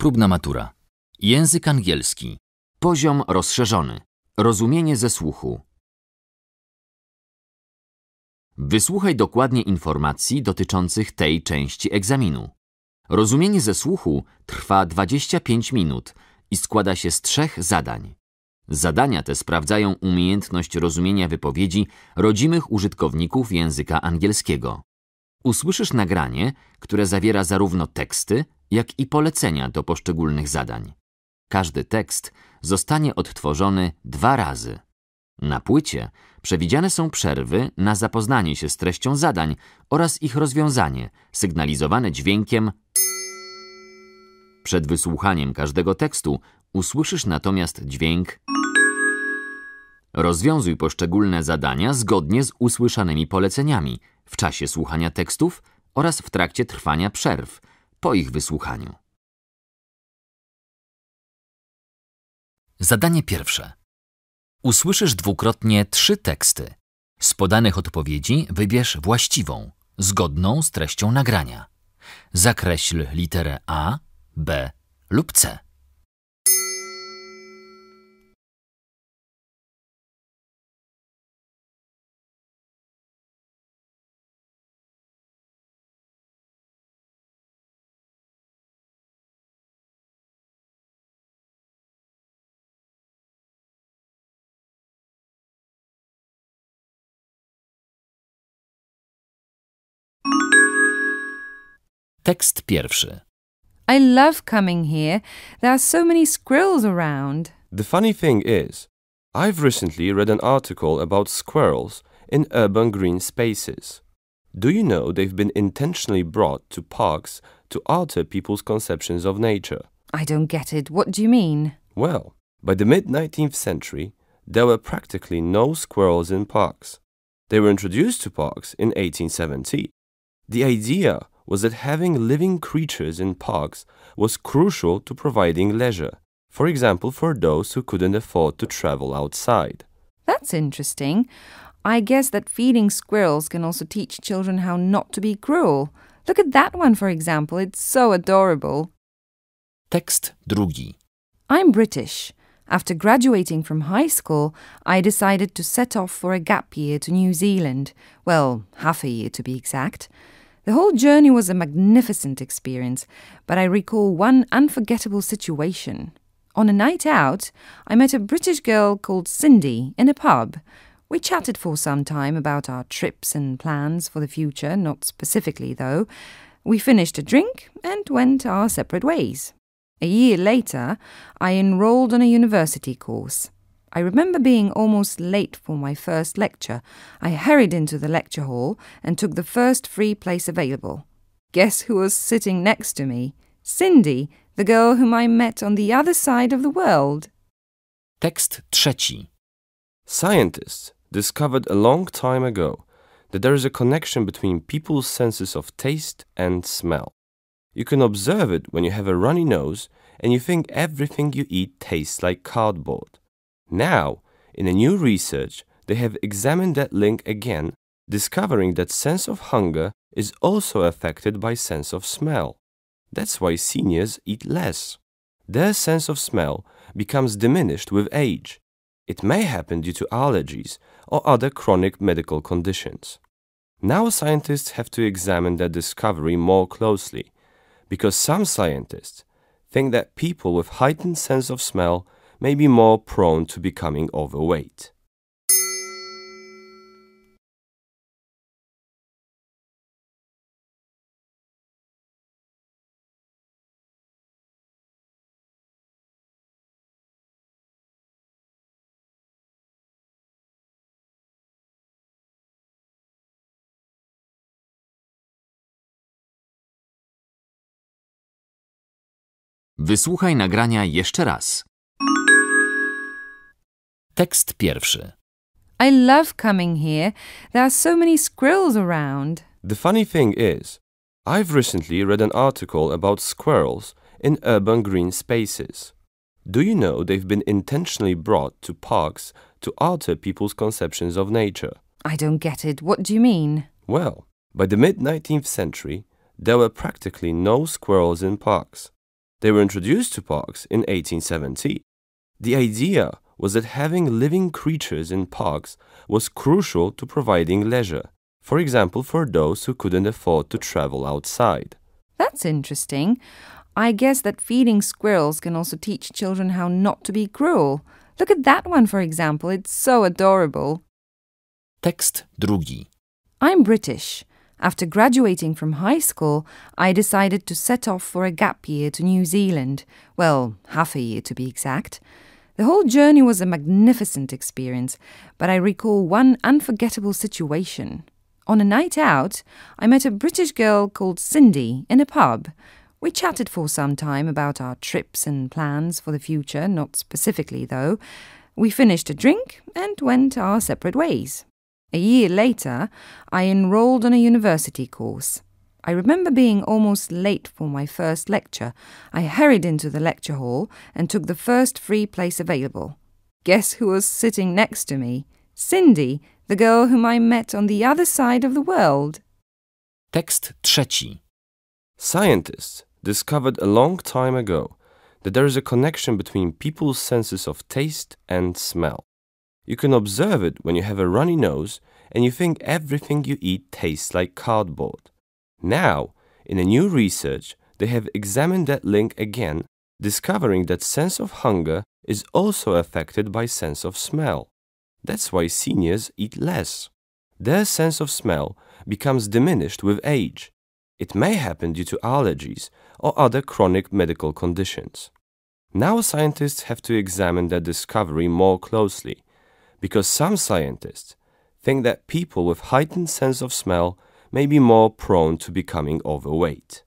Próbna matura. Język angielski. Poziom rozszerzony. Rozumienie ze słuchu. Wysłuchaj dokładnie informacji dotyczących tej części egzaminu. Rozumienie ze słuchu trwa 25 minut i składa się z trzech zadań. Zadania te sprawdzają umiejętność rozumienia wypowiedzi rodzimych użytkowników języka angielskiego. Usłyszysz nagranie, które zawiera zarówno teksty, jak i polecenia do poszczególnych zadań. Każdy tekst zostanie odtworzony dwa razy. Na płycie przewidziane są przerwy na zapoznanie się z treścią zadań oraz ich rozwiązanie, sygnalizowane dźwiękiem. Przed wysłuchaniem każdego tekstu usłyszysz natomiast dźwięk. Rozwiązuj poszczególne zadania zgodnie z usłyszanymi poleceniami w czasie słuchania tekstów oraz w trakcie trwania przerw po ich wysłuchaniu. Zadanie pierwsze. Usłyszysz dwukrotnie trzy teksty. Z podanych odpowiedzi wybierz właściwą, zgodną z treścią nagrania. Zakreśl literę A, B lub C. Tekst pierwszy. I love coming here. There are so many squirrels around. The funny thing is, I've recently read an article about squirrels in urban green spaces. Do you know they've been intentionally brought to parks to alter people's conceptions of nature? I don't get it. What do you mean? Well, by the mid 19th century, there were practically no squirrels in parks. They were introduced to parks in 1870. The idea was that having living creatures in parks was crucial to providing leisure, for example, for those who couldn't afford to travel outside. That's interesting. I guess that feeding squirrels can also teach children how not to be cruel. Look at that one, for example. It's so adorable. Text drugi. I'm British. After graduating from high school, I decided to set off for a gap year to New Zealand. Well, half a year to be exact. The whole journey was a magnificent experience, but I recall one unforgettable situation. On a night out, I met a British girl called Cindy in a pub. We chatted for some time about our trips and plans for the future, not specifically though. We finished a drink and went our separate ways. A year later, I enrolled on a university course. I remember being almost late for my first lecture. I hurried into the lecture hall and took the first free place available. Guess who was sitting next to me? Cindy, the girl whom I met on the other side of the world. Text trzeci. Scientists discovered a long time ago that there is a connection between people's senses of taste and smell. You can observe it when you have a runny nose and you think everything you eat tastes like cardboard. Now, in a new research, they have examined that link again, discovering that sense of hunger is also affected by sense of smell. That's why seniors eat less. Their sense of smell becomes diminished with age. It may happen due to allergies or other chronic medical conditions. Now scientists have to examine their discovery more closely, because some scientists think that people with heightened sense of smell may be more prone to becoming overweight. Wysłuchaj nagrania jeszcze raz. Tekst pierwszy. I love coming here. There are so many squirrels around. The funny thing is, I've recently read an article about squirrels in urban green spaces. Do you know they've been intentionally brought to parks to alter people's conceptions of nature? I don't get it. What do you mean? Well, by the mid 19th century, there were practically no squirrels in parks. They were introduced to parks in 1870. The idea was that having living creatures in parks was crucial to providing leisure, for example, for those who couldn't afford to travel outside. That's interesting. I guess that feeding squirrels can also teach children how not to be cruel. Look at that one, for example. It's so adorable. Text drugi. I'm British. After graduating from high school, I decided to set off for a gap year to New Zealand. Well, half a year to be exact. The whole journey was a magnificent experience, but I recall one unforgettable situation. On a night out, I met a British girl called Cindy in a pub. We chatted for some time about our trips and plans for the future, not specifically though. We finished a drink and went our separate ways. A year later, I enrolled on a university course. I remember being almost late for my first lecture. I hurried into the lecture hall and took the first free place available. Guess who was sitting next to me? Cindy, the girl whom I met on the other side of the world. Text trzeci. Scientists discovered a long time ago that there is a connection between people's senses of taste and smell. You can observe it when you have a runny nose and you think everything you eat tastes like cardboard. Now, in a new research, they have examined that link again, discovering that sense of hunger is also affected by sense of smell. That's why seniors eat less. Their sense of smell becomes diminished with age. It may happen due to allergies or other chronic medical conditions. Now scientists have to examine their discovery more closely, because some scientists think that people with heightened sense of smell may be more prone to becoming overweight.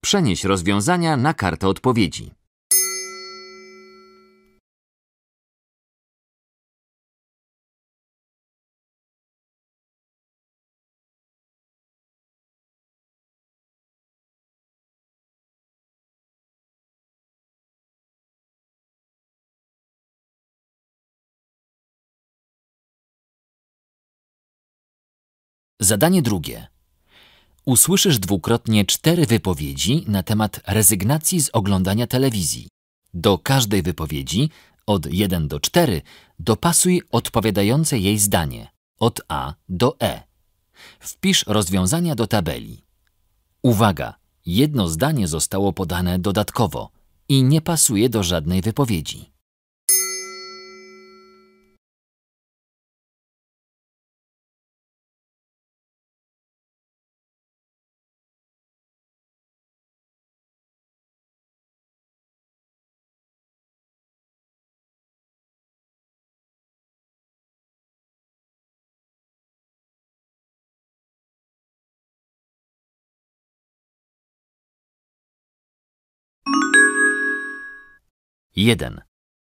Przenieś rozwiązania na kartę odpowiedzi. Zadanie drugie. Usłyszysz dwukrotnie cztery wypowiedzi na temat rezygnacji z oglądania telewizji. Do każdej wypowiedzi od 1 do 4 dopasuj odpowiadające jej zdanie od A do E. Wpisz rozwiązania do tabeli. Uwaga! Jedno zdanie zostało podane dodatkowo i nie pasuje do żadnej wypowiedzi. Jeden.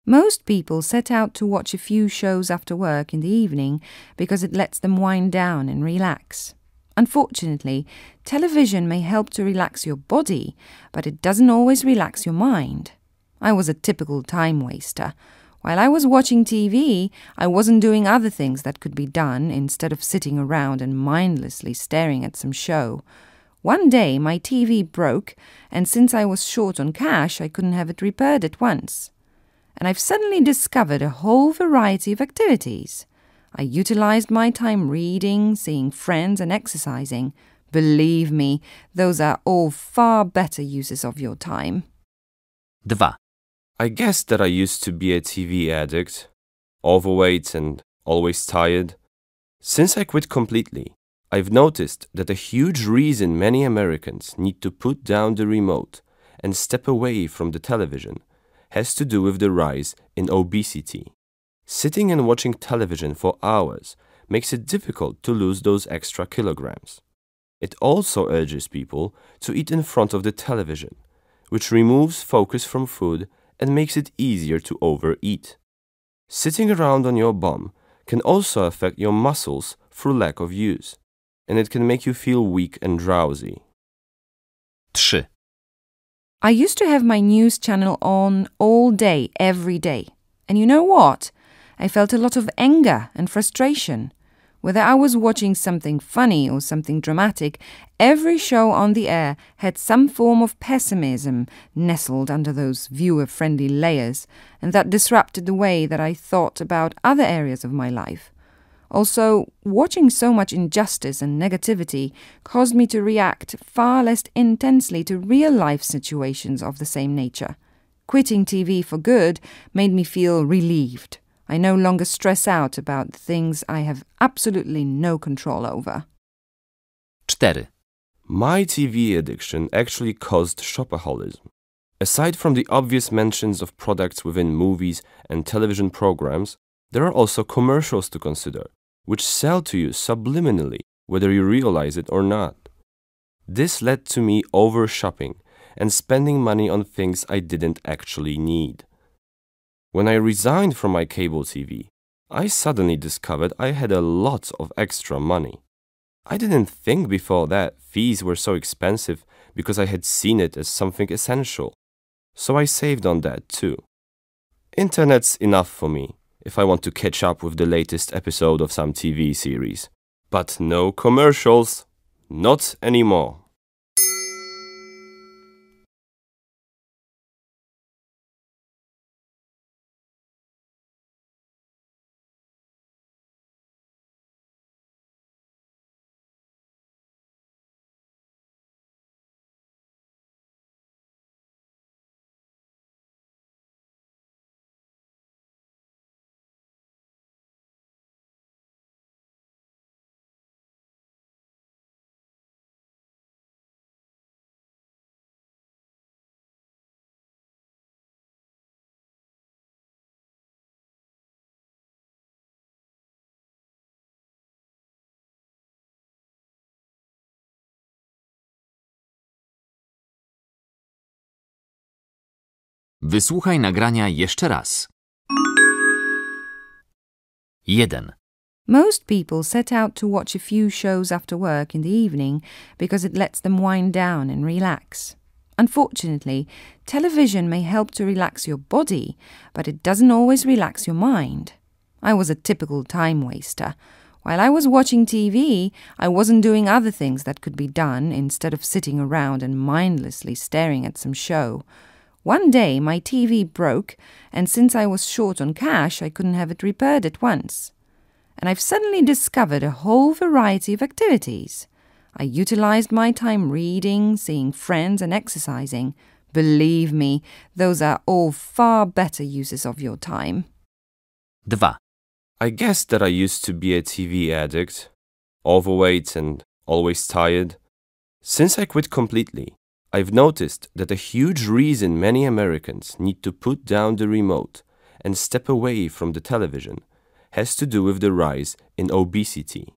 Most people set out to watch a few shows after work in the evening because it lets them wind down and relax. Unfortunately, television may help to relax your body, but it doesn't always relax your mind. I was a typical time waster. While I was watching TV, I wasn't doing other things that could be done instead of sitting around and mindlessly staring at some show. One day my TV broke, and since I was short on cash, I couldn't have it repaired at once. And I've suddenly discovered a whole variety of activities. I utilized my time reading, seeing friends, and exercising. Believe me, those are all far better uses of your time. 2. I guess that I used to be a TV addict, overweight and always tired. Since I quit completely, I've noticed that a huge reason many Americans need to put down the remote and step away from the television has to do with the rise in obesity. Sitting and watching television for hours makes it difficult to lose those extra kilograms. It also urges people to eat in front of the television, which removes focus from food and makes it easier to overeat. Sitting around on your bum can also affect your muscles through lack of use and it can make you feel weak and drowsy. 3. I used to have my news channel on all day, every day. And you know what? I felt a lot of anger and frustration. Whether I was watching something funny or something dramatic, every show on the air had some form of pessimism nestled under those viewer friendly layers, and that disrupted the way that I thought about other areas of my life. Also, watching so much injustice and negativity caused me to react far less intensely to real life situations of the same nature. Quitting TV for good made me feel relieved. I no longer stress out about things I have absolutely no control over. 4. My TV addiction actually caused shopaholism. Aside from the obvious mentions of products within movies and television programs, there are also commercials to consider which sell to you subliminally, whether you realize it or not. This led to me over shopping and spending money on things I didn't actually need. When I resigned from my cable TV, I suddenly discovered I had a lot of extra money. I didn't think before that fees were so expensive because I had seen it as something essential. So I saved on that too. Internet's enough for me if I want to catch up with the latest episode of some TV series. But no commercials. Not anymore. Wysłuchaj nagrania jeszcze raz. 1. Most people set out to watch a few shows after work in the evening because it lets them wind down and relax. Unfortunately, television may help to relax your body, but it doesn't always relax your mind. I was a typical time waster. While I was watching TV, I wasn't doing other things that could be done instead of sitting around and mindlessly staring at some show. One day my TV broke, and since I was short on cash, I couldn't have it repaired at once. And I've suddenly discovered a whole variety of activities. I utilized my time reading, seeing friends, and exercising. Believe me, those are all far better uses of your time. 2. I guess that I used to be a TV addict, overweight and always tired. Since I quit completely, I've noticed that a huge reason many Americans need to put down the remote and step away from the television has to do with the rise in obesity.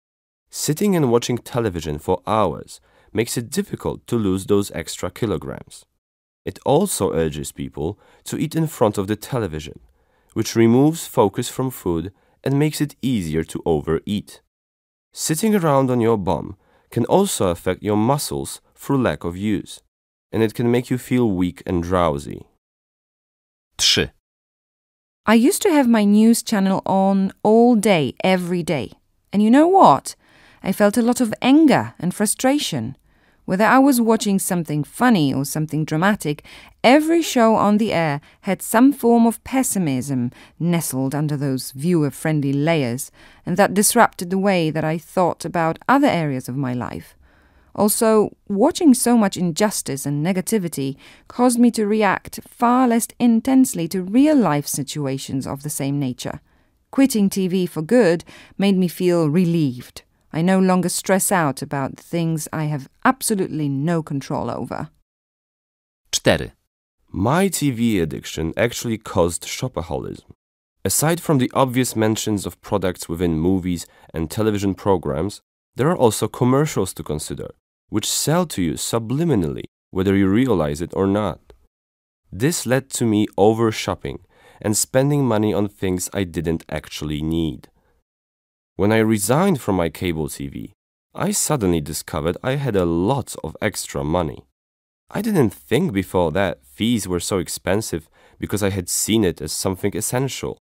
Sitting and watching television for hours makes it difficult to lose those extra kilograms. It also urges people to eat in front of the television, which removes focus from food and makes it easier to overeat. Sitting around on your bum can also affect your muscles through lack of use and it can make you feel weak and drowsy. 3. I used to have my news channel on all day, every day. And you know what? I felt a lot of anger and frustration. Whether I was watching something funny or something dramatic, every show on the air had some form of pessimism nestled under those viewer friendly layers, and that disrupted the way that I thought about other areas of my life. Also, watching so much injustice and negativity caused me to react far less intensely to real life situations of the same nature. Quitting TV for good made me feel relieved. I no longer stress out about things I have absolutely no control over. 4. My TV addiction actually caused shopaholism. Aside from the obvious mentions of products within movies and television programs, there are also commercials to consider which sell to you subliminally, whether you realize it or not. This led to me over shopping and spending money on things I didn't actually need. When I resigned from my cable TV, I suddenly discovered I had a lot of extra money. I didn't think before that fees were so expensive because I had seen it as something essential.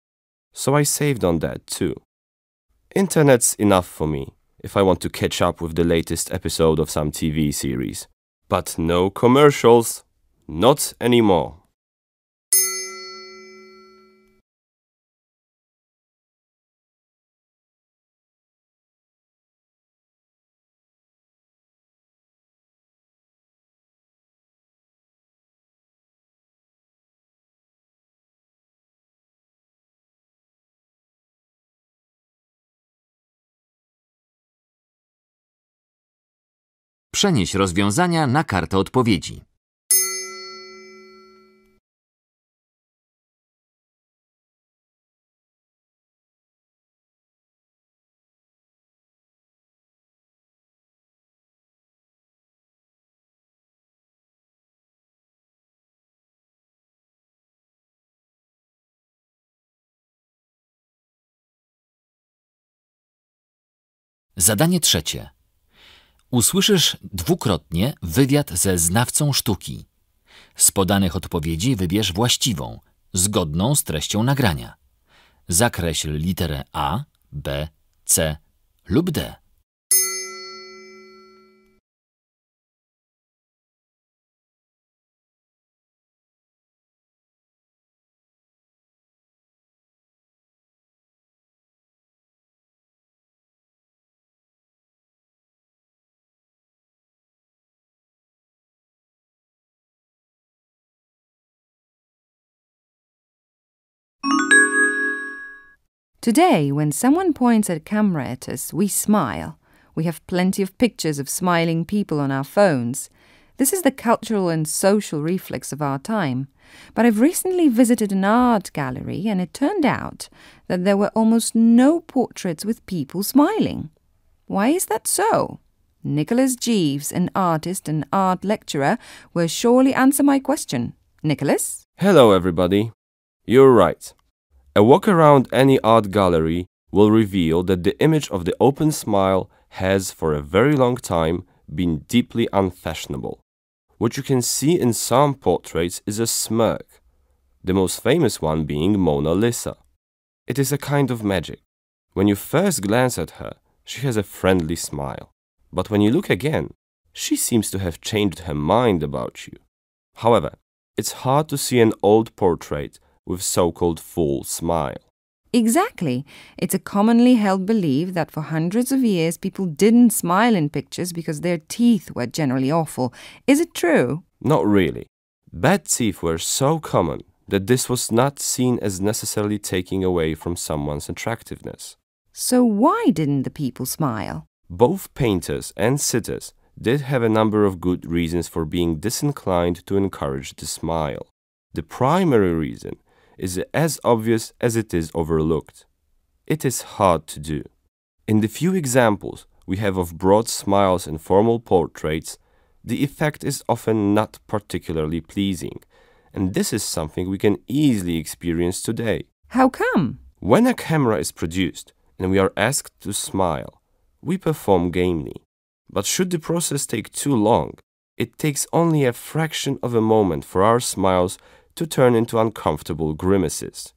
So I saved on that too. Internet's enough for me if I want to catch up with the latest episode of some TV series. But no commercials. Not anymore. Przenieś rozwiązania na kartę odpowiedzi. Zadanie trzecie. Usłyszysz dwukrotnie wywiad ze znawcą sztuki. Z podanych odpowiedzi wybierz właściwą, zgodną z treścią nagrania. Zakreśl literę A, B, C lub D. Today, when someone points a camera at us, we smile. We have plenty of pictures of smiling people on our phones. This is the cultural and social reflex of our time. But I've recently visited an art gallery and it turned out that there were almost no portraits with people smiling. Why is that so? Nicholas Jeeves, an artist and art lecturer, will surely answer my question. Nicholas? Hello, everybody. You're right. A walk around any art gallery will reveal that the image of the open smile has for a very long time been deeply unfashionable. What you can see in some portraits is a smirk, the most famous one being Mona Lisa. It is a kind of magic. When you first glance at her, she has a friendly smile. But when you look again, she seems to have changed her mind about you. However, it's hard to see an old portrait with so-called false smile. Exactly. It's a commonly held belief that for hundreds of years people didn't smile in pictures because their teeth were generally awful. Is it true? Not really. Bad teeth were so common that this was not seen as necessarily taking away from someone's attractiveness. So why didn't the people smile? Both painters and sitters did have a number of good reasons for being disinclined to encourage the smile. The primary reason is as obvious as it is overlooked. It is hard to do. In the few examples we have of broad smiles and formal portraits, the effect is often not particularly pleasing, and this is something we can easily experience today. How come? When a camera is produced and we are asked to smile, we perform gamely. But should the process take too long, it takes only a fraction of a moment for our smiles to turn into uncomfortable grimaces.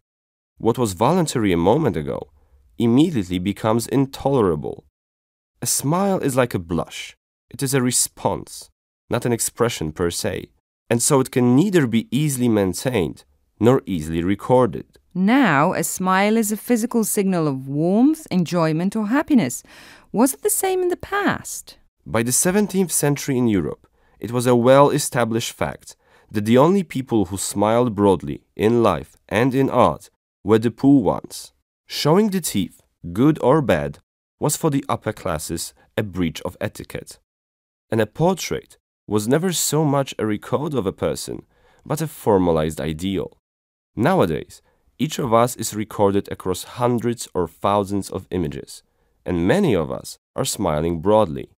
What was voluntary a moment ago immediately becomes intolerable. A smile is like a blush. It is a response, not an expression per se, and so it can neither be easily maintained nor easily recorded. Now, a smile is a physical signal of warmth, enjoyment, or happiness. Was it the same in the past? By the 17th century in Europe, it was a well established fact that the only people who smiled broadly in life and in art were the poor ones. Showing the teeth, good or bad, was for the upper classes a breach of etiquette. And a portrait was never so much a record of a person, but a formalized ideal. Nowadays, each of us is recorded across hundreds or thousands of images, and many of us are smiling broadly.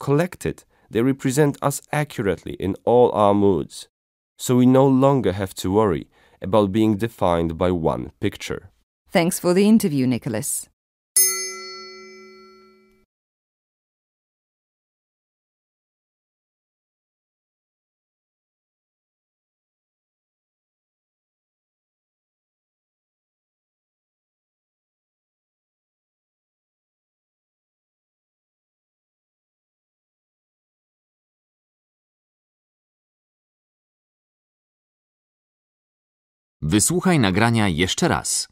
Collected, they represent us accurately in all our moods, so we no longer have to worry about being defined by one picture. Thanks for the interview, Nicholas. Wysłuchaj nagrania jeszcze raz.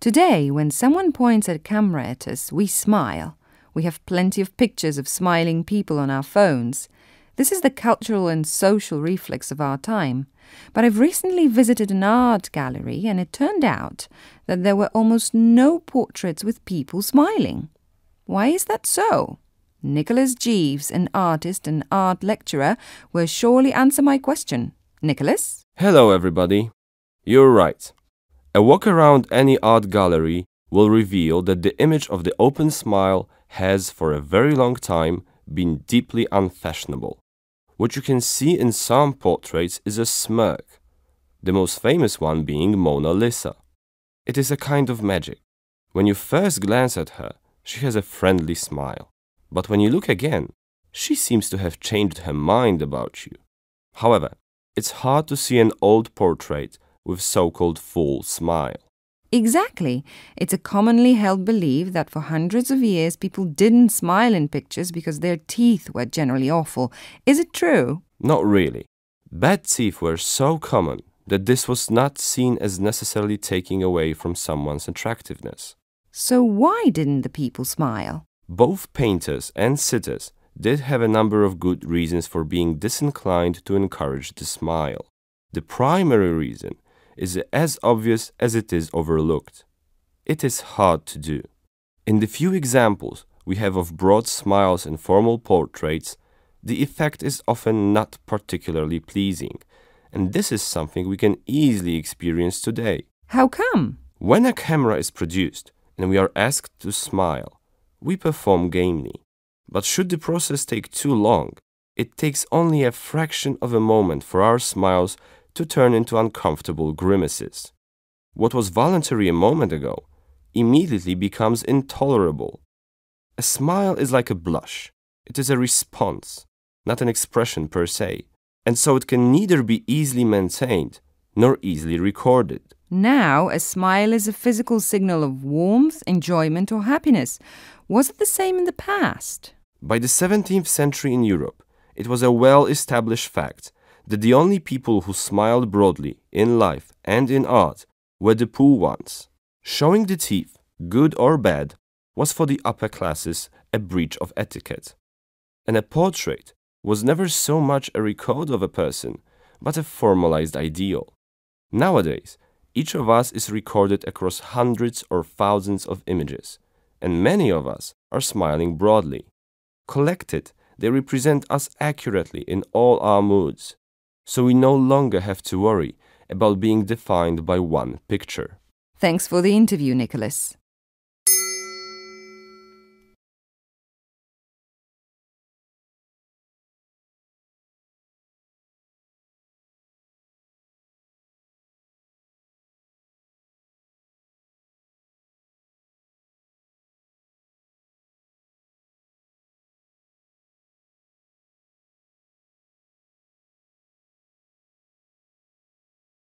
Today, when someone points a camera at us, we smile. We have plenty of pictures of smiling people on our phones. This is the cultural and social reflex of our time. But I've recently visited an art gallery and it turned out that there were almost no portraits with people smiling. Why is that so? Nicholas Jeeves, an artist and art lecturer, will surely answer my question. Nicholas? Hello everybody! You're right. A walk around any art gallery will reveal that the image of the open smile has for a very long time been deeply unfashionable. What you can see in some portraits is a smirk, the most famous one being Mona Lisa. It is a kind of magic. When you first glance at her, she has a friendly smile. But when you look again, she seems to have changed her mind about you. However, it's hard to see an old portrait with so-called full smile. Exactly. It's a commonly held belief that for hundreds of years people didn't smile in pictures because their teeth were generally awful. Is it true? Not really. Bad teeth were so common that this was not seen as necessarily taking away from someone's attractiveness. So why didn't the people smile? Both painters and sitters did have a number of good reasons for being disinclined to encourage the smile. The primary reason is as obvious as it is overlooked. It is hard to do. In the few examples we have of broad smiles in formal portraits, the effect is often not particularly pleasing, and this is something we can easily experience today. How come? When a camera is produced and we are asked to smile, we perform gamely. But should the process take too long, it takes only a fraction of a moment for our smiles to turn into uncomfortable grimaces. What was voluntary a moment ago immediately becomes intolerable. A smile is like a blush. It is a response, not an expression per se, and so it can neither be easily maintained nor easily recorded. Now, a smile is a physical signal of warmth, enjoyment, or happiness, was it the same in the past? By the 17th century in Europe, it was a well established fact that the only people who smiled broadly in life and in art were the poor ones. Showing the teeth, good or bad, was for the upper classes a breach of etiquette. And a portrait was never so much a record of a person, but a formalized ideal. Nowadays, each of us is recorded across hundreds or thousands of images, and many of us are smiling broadly. Collected, they represent us accurately in all our moods, so we no longer have to worry about being defined by one picture. Thanks for the interview, Nicholas.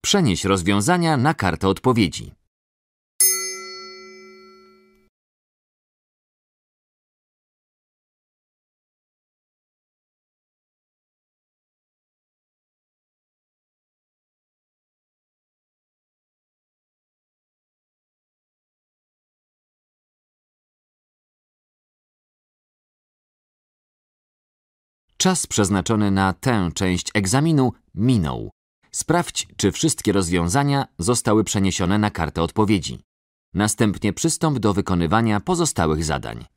Przenieś rozwiązania na kartę odpowiedzi. Czas przeznaczony na tę część egzaminu minął. Sprawdź, czy wszystkie rozwiązania zostały przeniesione na kartę odpowiedzi. Następnie przystąp do wykonywania pozostałych zadań.